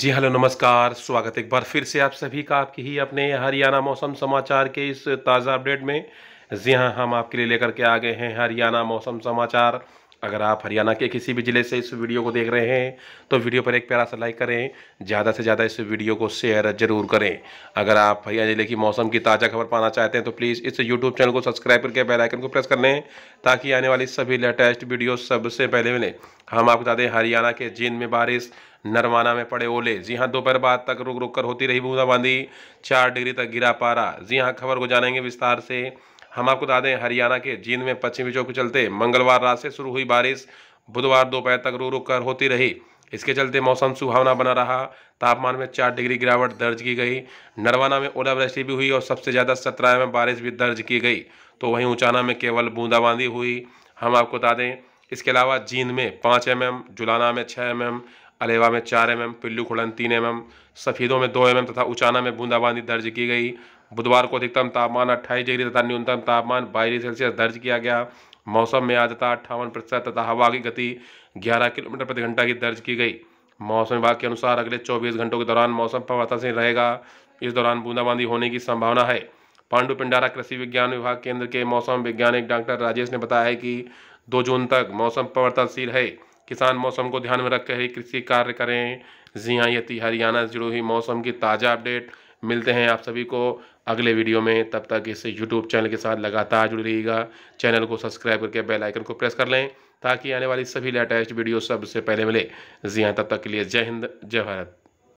जी hello नमस्कार स्वागत एक बार फिर से आप सभी का आपके ही अपने हरियाणा मौसम समाचार के इस ताज़ा अपडेट में जी हाँ हम आपके लिए लेकर के आ गए हैं हरियाणा मौसम समाचार अगर आप हरियाणा के किसी भी ज़िले से इस वीडियो को देख रहे हैं तो वीडियो पर एक प्यारा सा लाइक करें ज़्यादा से ज़्यादा इस वीडियो को शेयर ज़रूर करें अगर आप हरियाणा ज़िले की मौसम की ताज़ा खबर पाना चाहते हैं तो प्लीज़ इस यूट्यूब चैनल को सब्सक्राइब करके बेलाइकन को प्रेस कर लें ताकि आने वाली सभी लेटेस्ट वीडियो सबसे पहले मिले हम आपको बता दें हरियाणा के जींद में बारिश नरवाना में पड़े ओले जी हाँ दोपहर बाद तक रुक रुक कर होती रही बूंदाबांदी चार डिग्री तक गिरा पारा जी हाँ खबर को जानेंगे विस्तार से हम आपको बता दें हरियाणा के जींद में पश्चिमी चौक के चलते मंगलवार रात से शुरू हुई बारिश बुधवार दोपहर तक रुक रुक कर होती रही इसके चलते मौसम सुहावना बना रहा तापमान में चार डिग्री गिरावट दर्ज की गई नरवाना में ओलावृष्टि भी हुई और सबसे ज़्यादा सतराया में बारिश भी दर्ज की गई तो वहीं ऊंचाना में केवल बूंदाबांदी हुई हम आपको बता दें इसके अलावा जींद में पाँच एम एम जुलाना में छः एम एम अलेवा में चार एम एम पिल्लू खुड़न तीन एम एम सफेदों में दो एम एम तथा उचाना में बूंदाबांदी दर्ज की गई बुधवार को अधिकतम तापमान अट्ठाईस डिग्री तथा न्यूनतम तापमान बाईस डिग्री सेल्सियस दर्ज किया गया मौसम में आर्द्रता अट्ठावन प्रतिशत तथा हवा की गति ग्यारह किलोमीटर प्रति घंटा की दर्ज की गई मौसम विभाग के अनुसार अगले चौबीस घंटों के दौरान मौसम परिवर्तनशील रहेगा इस दौरान बूंदाबांदी होने की संभावना है पांडु पिंडारा कृषि विज्ञान विभाग केंद्र के मौसम वैज्ञानिक डॉक्टर राजेश ने बताया है कि दो जून तक मौसम परिवर्तनशील है किसान मौसम को ध्यान में रखकर ही कृषि कार्य करें जी हाँ यति हरियाणा से जुड़ी हुई मौसम की ताज़ा अपडेट मिलते हैं आप सभी को अगले वीडियो में तब तक इस यूट्यूब चैनल के साथ लगातार जुड़ी रहिएगा चैनल को सब्सक्राइब करके बेल आइकन को प्रेस कर लें ताकि आने वाली सभी लेटेस्ट वीडियो सबसे पहले मिले जी हाँ तब तक के लिए जय हिंद जय भारत